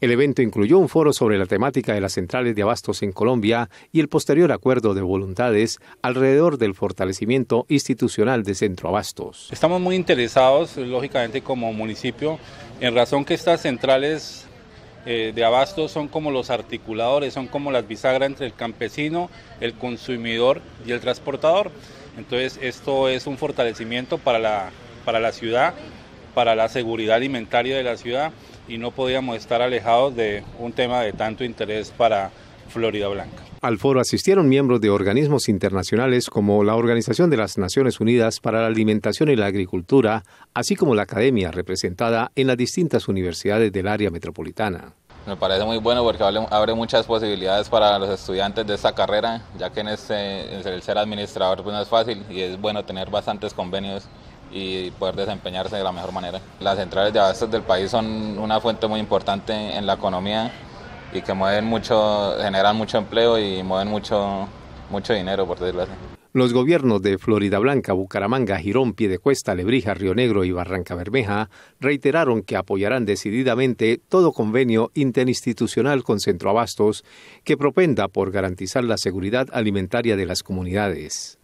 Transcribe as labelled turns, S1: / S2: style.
S1: El evento incluyó un foro sobre la temática de las centrales de abastos en Colombia y el posterior acuerdo de voluntades alrededor del fortalecimiento institucional de Centro Abastos. Estamos
S2: muy interesados, lógicamente, como municipio, en razón que estas centrales eh, de abastos son como los articuladores, son como las bisagras entre el campesino, el consumidor y el transportador. Entonces, esto es un fortalecimiento para la, para la ciudad para la seguridad alimentaria de la ciudad y no podíamos estar alejados de un tema de tanto interés para Florida Blanca.
S1: Al foro asistieron miembros de organismos internacionales como la Organización de las Naciones Unidas para la Alimentación y la Agricultura, así como la academia representada en las distintas universidades del área metropolitana.
S3: Me parece muy bueno porque abre muchas posibilidades para los estudiantes de esta carrera, ya que en el ser administrador pues, no es fácil y es bueno tener bastantes convenios y poder desempeñarse de la mejor manera. Las centrales de abastos del país son una fuente muy importante en la economía y que mueven mucho, generan mucho empleo y mueven mucho, mucho dinero, por decirlo así.
S1: Los gobiernos de Florida Blanca, Bucaramanga, Girón, Piedecuesta, Lebrija, Río Negro y Barranca Bermeja reiteraron que apoyarán decididamente todo convenio interinstitucional con Centroabastos que propenda por garantizar la seguridad alimentaria de las comunidades.